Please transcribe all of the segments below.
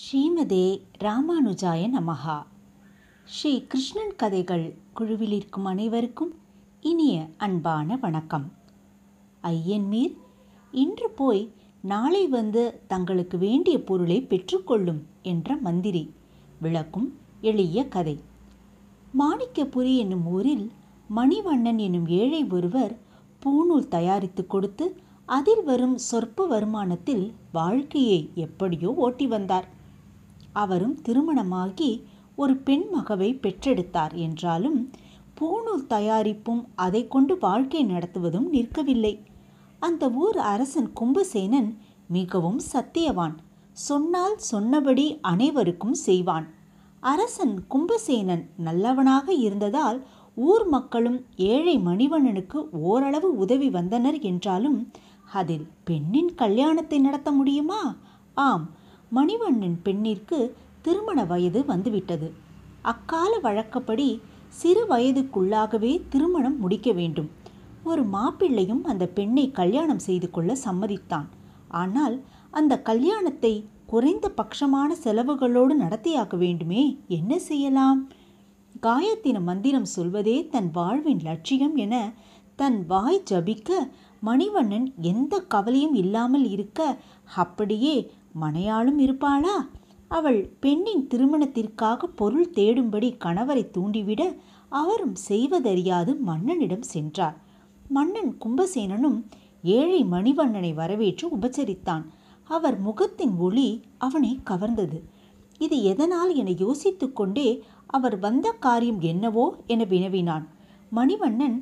ஸ்ரீமதே ராமானுஜாய நமஹா ஸ்ரீ கிருஷ்ணன் கதைகள் குழுவில் இருக்கும் அனைவருக்கும் இனிய அன்பான வணக்கம் ஐயன் மீர் இன்று போய் நாளை வந்து தங்களுக்கு வேண்டிய பொருளை பெற்றுக்கொள்ளும் என்ற மந்திரி விளக்கும் எளிய கதை மாணிக்கபுரி என்னும் ஊரில் மணிவண்ணன் என்னும் ஏழை ஒருவர் பூநூல் தயாரித்து கொடுத்து அதில் வரும் சொற்ப வருமானத்தில் வாழ்க்கையை எப்படியோ ஓட்டி வந்தார் அவரும் திருமணமாகி ஒரு பெண் மகவை பெற்றெடுத்தார் என்றாலும் பூணூல் தயாரிப்பும் அதை கொண்டு வாழ்க்கை நடத்துவதும் நிற்கவில்லை அந்த ஊர் அரசன் கும்பசேனன் மிகவும் சத்தியவான் சொன்னால் சொன்னபடி அனைவருக்கும் செய்வான் அரசன் கும்பசேனன் நல்லவனாக இருந்ததால் ஊர் மக்களும் ஏழை மணிவண்ணனுக்கு ஓரளவு உதவி வந்தனர் என்றாலும் அதில் பெண்ணின் கல்யாணத்தை நடத்த முடியுமா ஆம் மணிவண்ணன் பெண்ணிற்கு திருமண வயது வந்துவிட்டது அக்கால வழக்கப்படி சிறு வயதுக்குள்ளாகவே திருமணம் முடிக்க வேண்டும் ஒரு மாப்பிள்ளையும் அந்த பெண்ணை கல்யாணம் செய்து கொள்ள சம்மதித்தான் ஆனால் அந்த கல்யாணத்தை குறைந்த பட்சமான செலவுகளோடு நடத்தியாக்க வேண்டுமே என்ன செய்யலாம் காயத்தின மந்திரம் சொல்வதே தன் வாழ்வின் லட்சியம் என தன் வாய் ஜபிக்க மணிவண்ணன் எந்த கவலையும் இல்லாமல் இருக்க அப்படியே மனையாளும் இருப்பாளா அவள் பெண்ணின் திருமணத்திற்காக பொருள் தேடும்படி கணவரை தூண்டிவிட அவரும் செய்வதறியாது மன்னனிடம் சென்றார் மன்னன் கும்பசேனனும் ஏழை மணிவண்ணனை வரவேற்று உபச்சரித்தான் அவர் முகத்தின் ஒளி அவனை கவர்ந்தது இது எதனால் என யோசித்துக்கொண்டே அவர் வந்த காரியம் என்னவோ என வினவினான் மணிவண்ணன்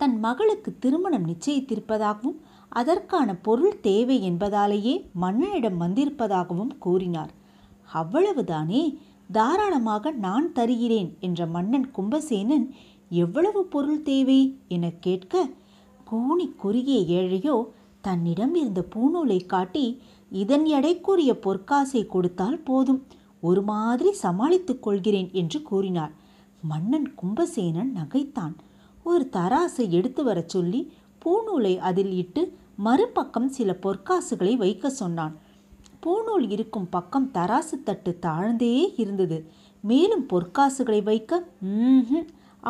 தன் மகளுக்கு திருமணம் நிச்சயித்திருப்பதாகவும் அதற்கான பொருள் தேவை என்பதாலேயே மன்னனிடம் வந்திருப்பதாகவும் கூறினார் அவ்வளவுதானே தாராளமாக நான் தருகிறேன் என்ற மன்னன் கும்பசேனன் எவ்வளவு பொருள் தேவை என கேட்க கூணி குறுகிய ஏழையோ தன்னிடம் இருந்த பூநூலை காட்டி இதன் எடைக்குரிய பொற்காசை கொடுத்தால் போதும் ஒரு மாதிரி சமாளித்துக் கொள்கிறேன் என்று கூறினார் மன்னன் கும்பசேனன் நகைத்தான் ஒரு தராசை எடுத்து வரச் சொல்லி பூநூலை அதில் இட்டு மறுபக்கம் சில பொற்காசுகளை வைக்க சொன்னான் பூநூல் இருக்கும் பக்கம் தராசு தட்டு தாழ்ந்தே இருந்தது மேலும் பொற்காசுகளை வைக்க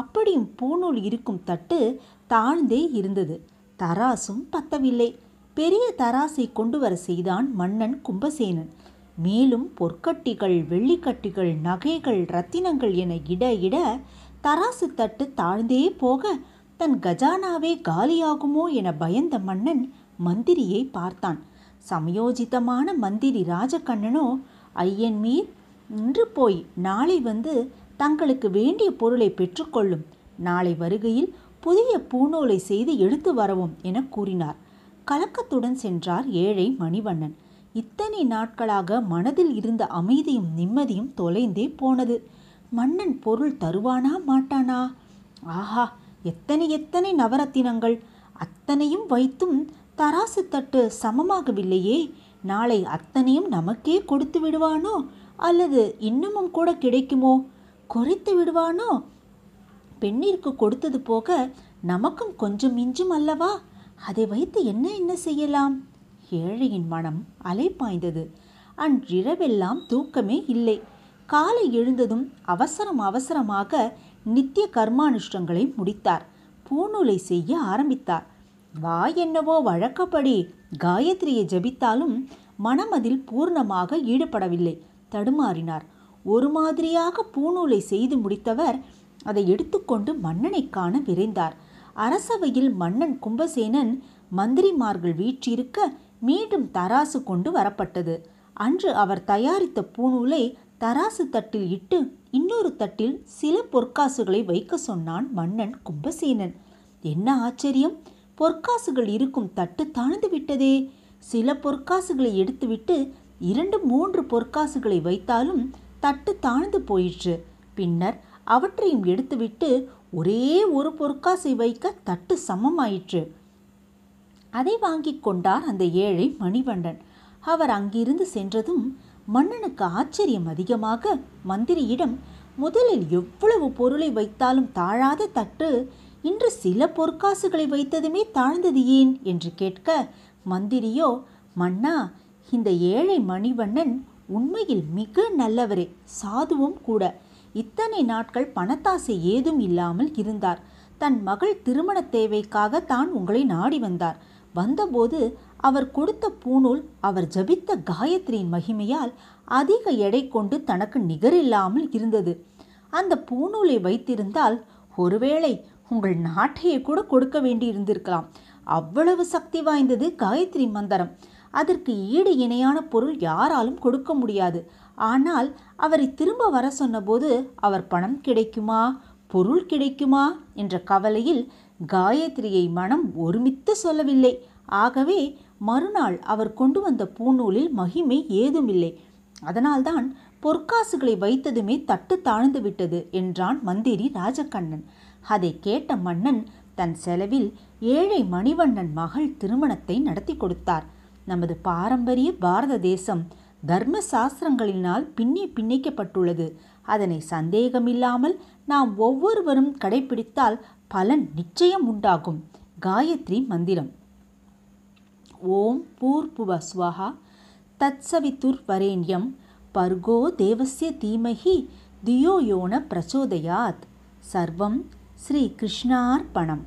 அப்படியும் பூநூல் இருக்கும் தட்டு தாழ்ந்தே இருந்தது தராசும் பத்தவில்லை பெரிய தராசை கொண்டு வர செய்தான் மன்னன் கும்பசேனன் மேலும் பொற்கட்டிகள் வெள்ளிக்கட்டிகள் நகைகள் ரத்தினங்கள் என இட இட தராசு தட்டு தாழ்ந்தே போக தன் கஜானாவே காலியாகுமோ என பயந்த மன்னன் மந்திரியை பார்த்தான் சமயோஜிதமான மந்திரி ராஜகண்ணனோ ஐயன் மீர் இன்று போய் நாளை வந்து தங்களுக்கு வேண்டிய பொருளை பெற்றுக்கொள்ளும் நாளை வருகையில் புதிய பூநூலை செய்து எடுத்து வரவும் என கூறினார் கலக்கத்துடன் சென்றார் ஏழை மணிவண்ணன் இத்தனை நாட்களாக மனதில் இருந்த அமைதியும் நிம்மதியும் தொலைந்தே போனது மன்னன் பொருள் தருவானா மாட்டானா ஆஹா எத்தனை எத்தனை நவரத்தினங்கள் அத்தனையும் வைத்தும் தராசு தட்டு சமமாகவில்லையே நாளை அத்தனையும் நமக்கே கொடுத்து விடுவானோ அல்லது இன்னமும் கூட கிடைக்குமோ குறைத்து விடுவானோ பெண்ணிற்கு கொடுத்தது போக நமக்கும் கொஞ்சம் மிஞ்சும் அல்லவா அதை வைத்து என்ன என்ன செய்யலாம் ஏழையின் மனம் அலைப்பாய்ந்தது அன்றிரவெல்லாம் தூக்கமே இல்லை காலை எழுந்ததும் அவசரம் அவசரமாக நித்திய கர்மானுஷ்டங்களை முடித்தார் பூநூலை செய்ய ஆரம்பித்தார் வா என்னவோ வழக்கப்படி காயத்ரியை ஜபித்தாலும் மனம் அதில் பூர்ணமாக ஈடுபடவில்லை தடுமாறினார் ஒரு மாதிரியாக பூநூலை செய்து முடித்தவர் அதை எடுத்துக்கொண்டு மன்னனை காண விரைந்தார் அரசவையில் மன்னன் கும்பசேனன் மந்திரிமார்கள் வீற்றிருக்க மீண்டும் தராசு கொண்டு வரப்பட்டது அன்று அவர் தயாரித்த பூநூலை தராசு தட்டில் இட்டு இன்னொரு தட்டில் சில பொற்காசுகளை வைக்க சொன்னான் மன்னன் கும்பசேனன் என்ன ஆச்சரியம் பொற்காசுகள் இருக்கும் தட்டு தாழ்ந்து விட்டதே சில பொற்காசுகளை எடுத்துவிட்டு இரண்டு மூன்று பொற்காசுகளை வைத்தாலும் தட்டு தாழ்ந்து போயிற்று பின்னர் அவற்றையும் எடுத்துவிட்டு ஒரே ஒரு பொற்காசை வைக்க தட்டு சமமாயிற்று அதை வாங்கிக் கொண்டார் அந்த ஏழை மணிவண்டன் அவர் அங்கிருந்து சென்றதும் மன்னனுக்கு ஆச்சரியம் அதிகமாக மந்திரியிடம் முதலில் எவ்வளவு பொருளை வைத்தாலும் தாழாத தட்டு இன்று சில பொற்காசுகளை வைத்ததுமே தாழ்ந்தது ஏன் என்று கேட்க மந்திரியோ மன்னா இந்த ஏழை மணிவண்ணன் உண்மையில் மிக நல்லவரே சாதுவும் கூட இத்தனை நாட்கள் பணத்தாசை ஏதும் இல்லாமல் இருந்தார் தன் மகள் திருமண தேவைக்காக தான் உங்களை நாடி வந்தார் வந்தபோது அவர் கொடுத்த பூநூல் அவர் ஜபித்த காயத்ரியின் மகிமையால் அதிக எடை கொண்டு தனக்கு நிகரில்லாமல் இருந்தது அந்த பூநூலை வைத்திருந்தால் ஒருவேளை உங்கள் நாட்டையே கூட கொடுக்க வேண்டியிருந்திருக்கலாம் அவ்வளவு சக்தி வாய்ந்தது காயத்ரி மந்திரம் அதற்கு ஈடு இணையான பொருள் யாராலும் கொடுக்க முடியாது ஆனால் அவரை திரும்ப வர சொன்னபோது அவர் பணம் கிடைக்குமா பொருள் கிடைக்குமா என்ற கவலையில் காயத்ரியை மனம் ஒருமித்து சொல்லவில்லை ஆகவே மறுநாள் அவர் கொண்டு வந்த பூநூலில் மகிமை ஏதுமில்லை அதனால்தான் பொற்காசுகளை வைத்ததுமே தட்டு தாழ்ந்து விட்டது என்றான் மந்திரி ராஜகண்ணன் அதை கேட்ட மன்னன் தன் செலவில் ஏழை மணிவண்ணன் மகள் திருமணத்தை நடத்தி கொடுத்தார் நமது பாரம்பரிய பாரத தேசம் தர்ம சாஸ்திரங்களினால் பின்னி பின்னிக்கப்பட்டுள்ளது அதனை சந்தேகமில்லாமல் நாம் ஒவ்வொருவரும் கடைபிடித்தால் பலன் நிச்சயம் உண்டாகும் காயத்ரி மந்திரம் ஓம் பூர்புவ ஸ்வஹா தத்சவித்துர்வரேண்யம் பர்கோ தேவசிய தீமகி தியோயோன பிரச்சோதயாத் சர்வம் ஸ்ரீ கிருஷ்ணார்பணம்